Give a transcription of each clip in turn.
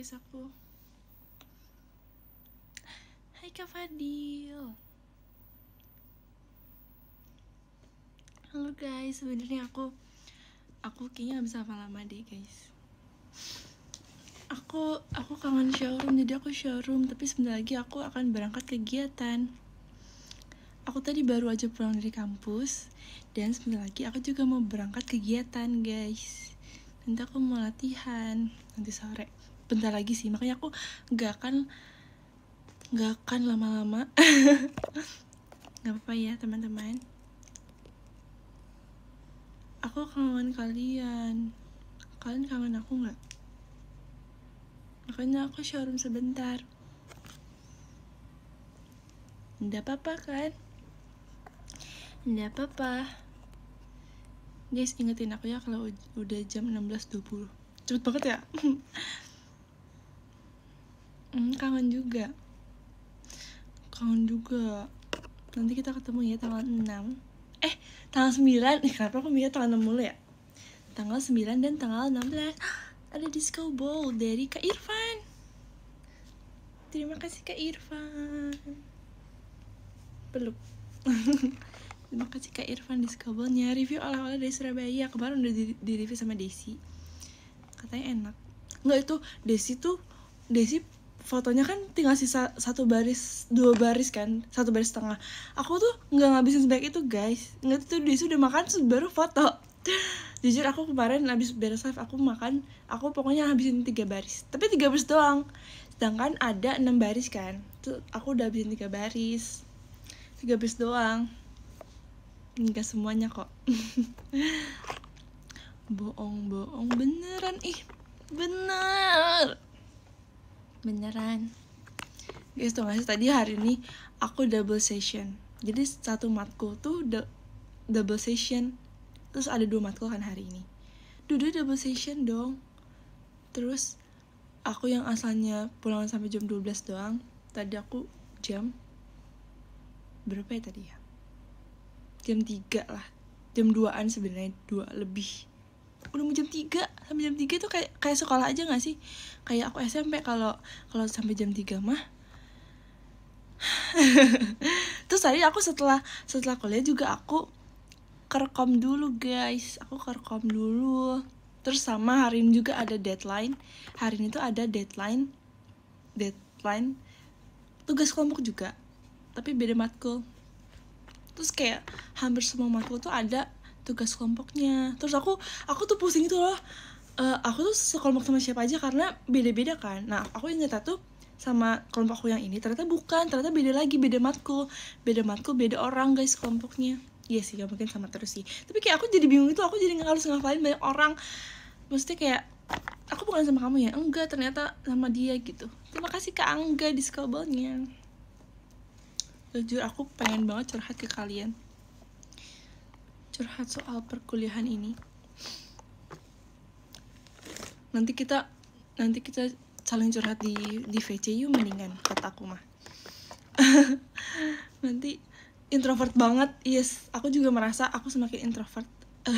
guys aku Hai Kak Fadil Halo guys, sebenarnya aku Aku kayaknya gak bisa lama-lama deh guys Aku aku kangen showroom, jadi aku showroom Tapi sebentar lagi aku akan berangkat kegiatan Aku tadi baru aja pulang dari kampus Dan sebentar lagi aku juga mau berangkat kegiatan guys Nanti aku mau latihan Nanti sore bentar lagi sih makanya aku nggak akan nggak akan lama-lama nggak apa-apa ya teman-teman aku kangen kalian kalian kangen aku nggak makanya aku showroom sebentar nggak apa-apa kan nggak apa-apa guys ingetin aku ya kalau udah jam 16.20 cepet banget ya Hmm, kangen juga. Kangen juga. Nanti kita ketemu ya tanggal 6. Eh, tanggal 9. Eh, kenapa aku mikir tanggal 6 mulu ya? Tanggal 9 dan tanggal 16. Ada disco ball dari Kak Irfan. Terima kasih Kak Irfan. Peluk. Terima kasih Kak Irfan disco ballnya. Review oleh-oleh dari Surabaya. Kemarin udah di, review sama Desi. Katanya enak. Enggak itu Desi tuh Desi fotonya kan tinggal sisa satu baris dua baris kan satu baris setengah aku tuh nggak ngabisin sebanyak itu guys nggak tuh dia sudah makan baru foto jujur aku kemarin habis beres live aku makan aku pokoknya habisin tiga baris tapi tiga baris doang sedangkan ada enam baris kan tuh aku udah habisin tiga baris tiga baris doang nggak semuanya kok bohong bohong beneran ih bener beneran guys tuh guys tadi hari ini aku double session jadi satu matkul tuh double session terus ada dua matkul kan hari ini dua double session dong terus aku yang asalnya pulang sampai jam 12 doang tadi aku jam berapa ya tadi ya jam 3 lah jam 2an sebenarnya dua lebih udah mau jam 3 sampai jam 3 itu kayak kayak sekolah aja nggak sih kayak aku SMP kalau kalau sampai jam 3 mah terus tadi aku setelah setelah kuliah juga aku kerkom dulu guys aku kerkom dulu terus sama hari ini juga ada deadline hari ini tuh ada deadline deadline tugas kelompok juga tapi beda matkul terus kayak hampir semua matkul tuh ada tugas kelompoknya terus aku aku tuh pusing itu loh uh, aku tuh sekelompok sama siapa aja karena beda-beda kan nah aku yang ternyata tuh sama kelompok aku yang ini ternyata bukan ternyata beda lagi beda matkul beda matkul beda orang guys kelompoknya iya sih gak ya mungkin sama terus sih tapi kayak aku jadi bingung itu aku jadi harus ngafalin banyak orang maksudnya kayak aku bukan sama kamu ya enggak ternyata sama dia gitu terima kasih ke Angga di skobelnya jujur aku pengen banget curhat ke kalian curhat soal perkuliahan ini nanti kita nanti kita saling curhat di di VCU mendingan kataku mah nanti introvert banget yes aku juga merasa aku semakin introvert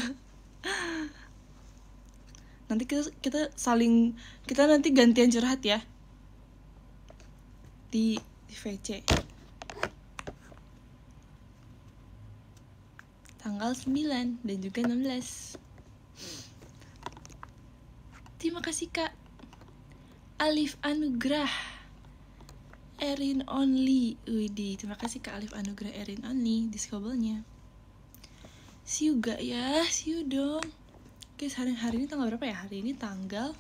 nanti kita kita saling kita nanti gantian curhat ya di, di VC tanggal 9 dan juga 16 Terima kasih Kak. Alif Anugrah. Erin Only. Widi, terima kasih Kak Alif Anugrah Erin Only diskobelnya. See you gak ya, see dong. Oke, hari, hari ini tanggal berapa ya? Hari ini tanggal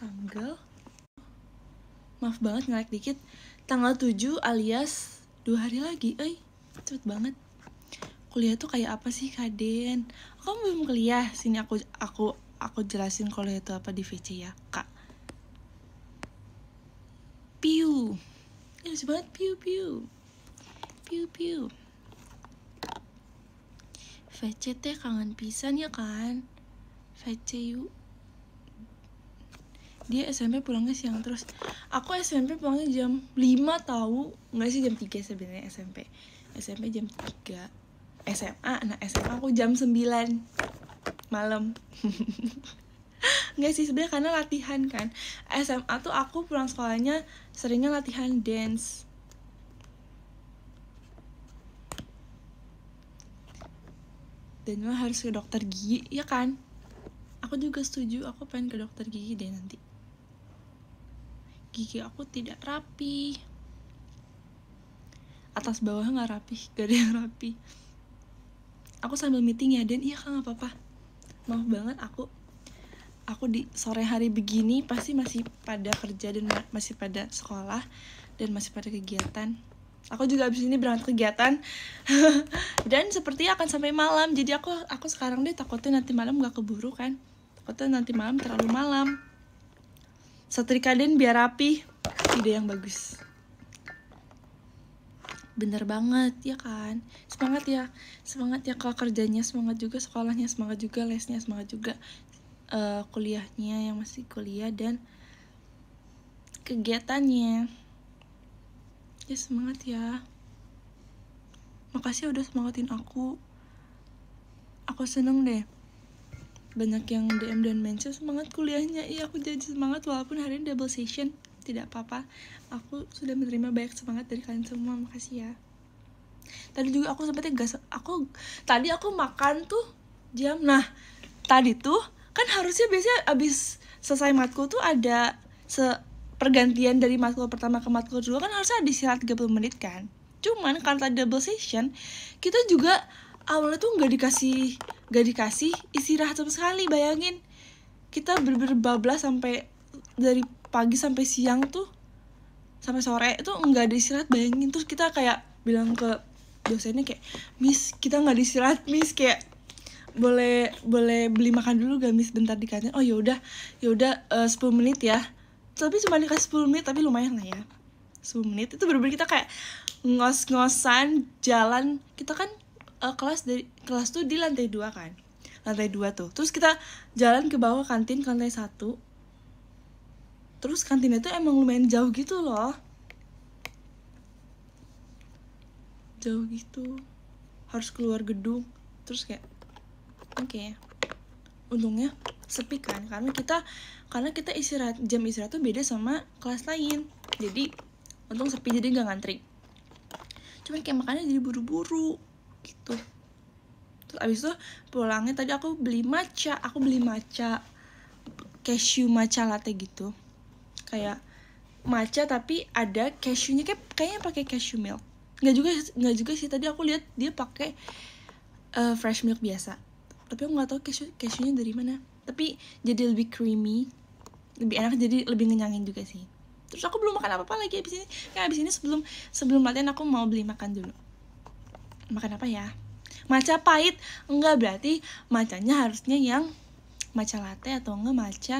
tanggal maaf banget ngelak dikit tanggal 7 alias dua hari lagi eh cepet banget kuliah tuh kayak apa sih kaden kamu belum kuliah sini aku aku aku jelasin kalau itu apa di VC ya kak piu ini banget piu piu piu piu VC teh kangen pisan ya kan VC yuk dia SMP pulangnya siang terus aku SMP pulangnya jam 5 tahu nggak sih jam 3 sebenarnya SMP SMP jam 3 SMA nah SMA aku jam 9 malam nggak sih sebenarnya karena latihan kan SMA tuh aku pulang sekolahnya seringnya latihan dance dan lo harus ke dokter gigi ya kan aku juga setuju aku pengen ke dokter gigi deh nanti gigi aku tidak rapi atas bawah nggak rapi gak ada yang rapi aku sambil meeting ya dan iya kan nggak apa apa maaf banget aku aku di sore hari begini pasti masih pada kerja dan masih pada sekolah dan masih pada kegiatan aku juga abis ini berangkat kegiatan dan seperti akan sampai malam jadi aku aku sekarang deh takutnya nanti malam gak keburu kan takutnya nanti malam terlalu malam setrika biar rapi ide yang bagus bener banget ya kan semangat ya semangat ya kalau kerjanya semangat juga sekolahnya semangat juga lesnya semangat juga uh, kuliahnya yang masih kuliah dan kegiatannya ya semangat ya makasih udah semangatin aku aku seneng deh banyak yang DM dan mention semangat kuliahnya iya aku jadi semangat walaupun hari ini double session tidak apa-apa aku sudah menerima banyak semangat dari kalian semua makasih ya tadi juga aku sempetnya gas aku tadi aku makan tuh jam nah tadi tuh kan harusnya biasanya abis selesai matkul tuh ada se pergantian dari matkul pertama ke matkul kedua kan harusnya ada istirahat 30 menit kan cuman karena tadi double session kita juga awalnya tuh nggak dikasih nggak dikasih istirahat sama sekali bayangin kita berberbablas sampai dari pagi sampai siang tuh sampai sore itu nggak ada istirahat bayangin terus kita kayak bilang ke dosennya kayak miss kita nggak ada istirahat miss kayak boleh boleh beli makan dulu gak miss bentar di kantin oh yaudah yaudah eh, uh, 10 menit ya tapi cuma dikasih 10 menit tapi lumayan lah ya 10 menit itu bener kita kayak ngos-ngosan jalan kita kan uh, kelas dari kelas tuh di lantai dua kan lantai dua tuh terus kita jalan ke bawah kantin ke lantai satu terus kantinnya tuh emang lumayan jauh gitu loh jauh gitu harus keluar gedung terus kayak oke okay. untungnya sepi kan karena kita karena kita istirahat jam istirahat tuh beda sama kelas lain jadi untung sepi jadi nggak ngantri cuman kayak makannya jadi buru-buru gitu terus abis itu pulangnya tadi aku beli maca, aku beli maca cashew maca latte gitu kayak matcha tapi ada cashewnya kayak kayaknya pakai cashew milk nggak juga nggak juga sih tadi aku lihat dia pakai uh, fresh milk biasa tapi aku nggak tahu cashew cashewnya dari mana tapi jadi lebih creamy lebih enak jadi lebih ngenyangin juga sih terus aku belum makan apa apa lagi abis ini kayak abis ini sebelum sebelum latihan aku mau beli makan dulu makan apa ya maca pahit enggak berarti macanya harusnya yang maca latte atau enggak maca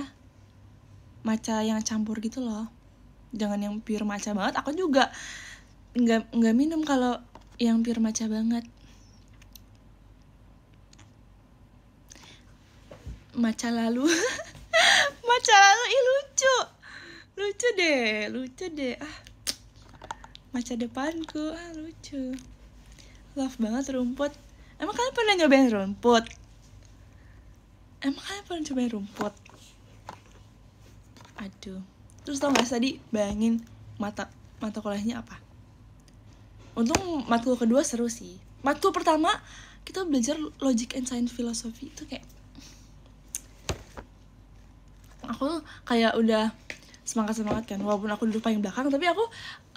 maca yang campur gitu loh jangan yang pure maca banget aku juga nggak nggak minum kalau yang pure maca banget maca lalu maca lalu ih lucu lucu deh lucu deh ah maca depanku ah lucu love banget rumput emang kalian pernah nyobain rumput emang kalian pernah cobain rumput aduh terus tau gak tadi bayangin mata mata kuliahnya apa untung matkul kedua seru sih matkul pertama kita belajar logic and science philosophy itu kayak aku kayak udah semangat semangat kan walaupun aku duduk paling belakang tapi aku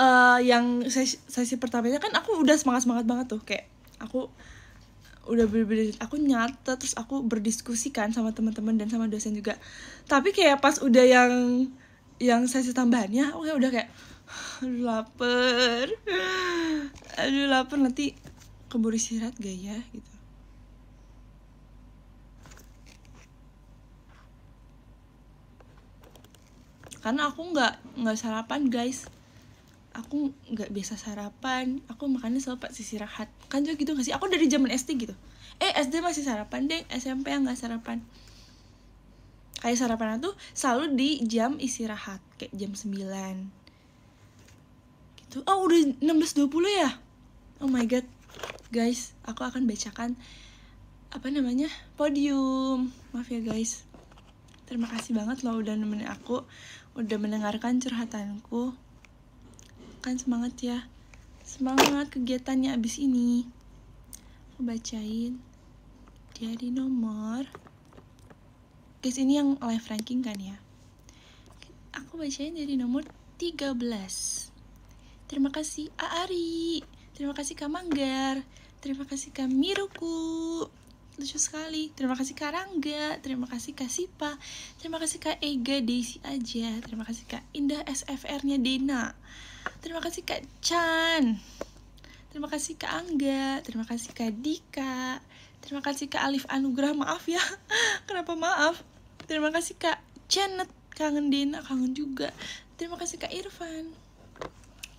uh, yang sesi, sesi pertamanya kan aku udah semangat semangat banget tuh kayak aku udah berbeda aku nyata terus aku berdiskusi kan sama teman-teman dan sama dosen juga tapi kayak pas udah yang yang sesi tambahannya oke udah kayak aduh lapar aduh lapar nanti keburu istirahat gak ya gitu karena aku nggak nggak sarapan guys aku nggak biasa sarapan aku makannya selalu pas istirahat kan juga gitu gak sih aku dari zaman SD gitu eh SD masih sarapan deh SMP yang nggak sarapan kayak sarapan tuh selalu di jam istirahat kayak jam 9 gitu oh udah 16.20 ya oh my god guys aku akan bacakan apa namanya podium maaf ya guys terima kasih banget loh udah nemenin aku udah mendengarkan curhatanku kan semangat ya semangat kegiatannya abis ini aku bacain dari nomor guys ini yang live ranking kan ya aku bacain dari nomor 13 terima kasih Aari terima kasih Kak Manggar terima kasih Kak Miruku lucu sekali. Terima kasih Kak Rangga, terima kasih Kak Sipa, terima kasih Kak Ega, Desi aja, terima kasih Kak Indah SFR-nya Dena. Terima kasih Kak Chan. Terima kasih Kak Angga, terima kasih Kak Dika, terima kasih Kak Alif Anugrah, maaf ya, kenapa maaf. Terima kasih Kak Janet, kangen Dina, kangen juga. Terima kasih Kak Irfan.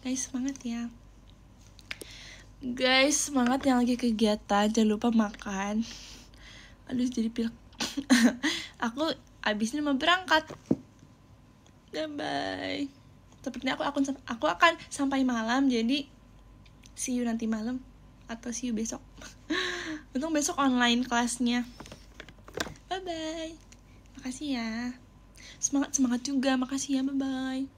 Guys, semangat ya. Guys, semangat yang lagi kegiatan, jangan lupa makan. Aduh, jadi pil, Aku abis ini mau berangkat. Bye-bye sepertinya aku akan aku akan sampai malam jadi see you nanti malam atau see you besok untung besok online kelasnya bye bye makasih ya semangat semangat juga makasih ya bye bye